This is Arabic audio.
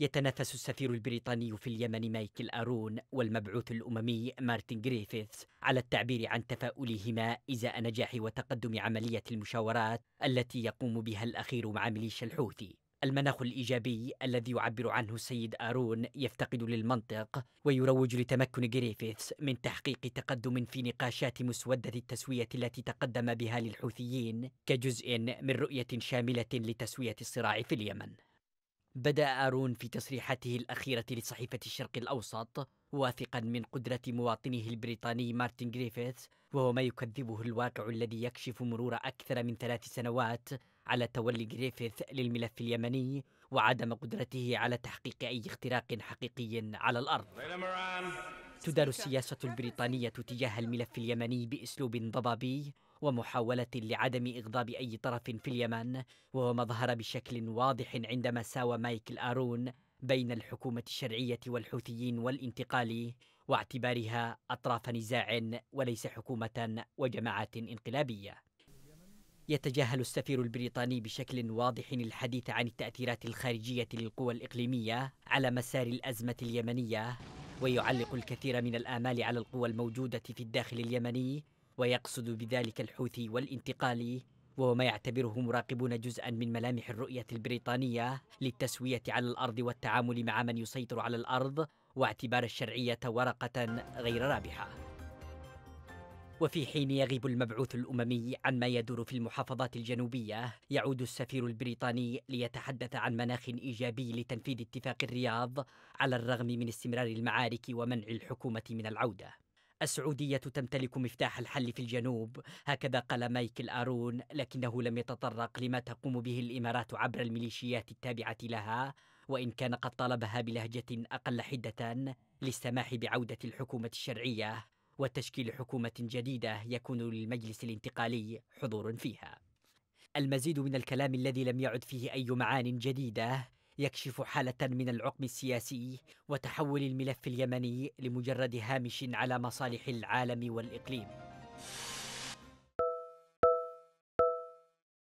يتنافس السفير البريطاني في اليمن مايكل أرون والمبعوث الأممي مارتن جريفيث على التعبير عن تفاؤلهما إزاء نجاح وتقدم عملية المشاورات التي يقوم بها الأخير مع ميليشيا الحوثي المناخ الإيجابي الذي يعبر عنه السيد آرون يفتقد للمنطق ويروج لتمكن جريفيث من تحقيق تقدم في نقاشات مسودة التسوية التي تقدم بها للحوثيين كجزء من رؤية شاملة لتسوية الصراع في اليمن بدأ آرون في تصريحاته الأخيرة لصحيفة الشرق الأوسط واثقا من قدرة مواطنه البريطاني مارتن جريفيث وهو ما يكذبه الواقع الذي يكشف مرور أكثر من ثلاث سنوات على تولي جريفيث للملف اليمني وعدم قدرته على تحقيق أي اختراق حقيقي على الأرض تدار السياسة البريطانية تجاه الملف اليمني بأسلوب ضبابي ومحاولة لعدم إغضاب أي طرف في اليمن وهو ما ظهر بشكل واضح عندما ساوى مايكل آرون بين الحكومة الشرعية والحوثيين والانتقالي واعتبارها أطراف نزاع وليس حكومة وجماعات انقلابية يتجاهل السفير البريطاني بشكل واضح الحديث عن التأثيرات الخارجية للقوى الإقليمية على مسار الأزمة اليمنية ويعلق الكثير من الآمال على القوى الموجودة في الداخل اليمني ويقصد بذلك الحوثي والانتقالي وهو ما يعتبره مراقبون جزءا من ملامح الرؤية البريطانية للتسوية على الأرض والتعامل مع من يسيطر على الأرض واعتبار الشرعية ورقة غير رابحة وفي حين يغيب المبعوث الأممي عن ما يدور في المحافظات الجنوبية يعود السفير البريطاني ليتحدث عن مناخ إيجابي لتنفيذ اتفاق الرياض على الرغم من استمرار المعارك ومنع الحكومة من العودة السعودية تمتلك مفتاح الحل في الجنوب هكذا قال مايكل آرون لكنه لم يتطرق لما تقوم به الإمارات عبر الميليشيات التابعة لها وإن كان قد طالبها بلهجة أقل حدة للسماح بعودة الحكومة الشرعية وتشكيل حكومة جديدة يكون للمجلس الانتقالي حضور فيها المزيد من الكلام الذي لم يعد فيه أي معان جديدة يكشف حالة من العقم السياسي وتحول الملف اليمني لمجرد هامش على مصالح العالم والإقليم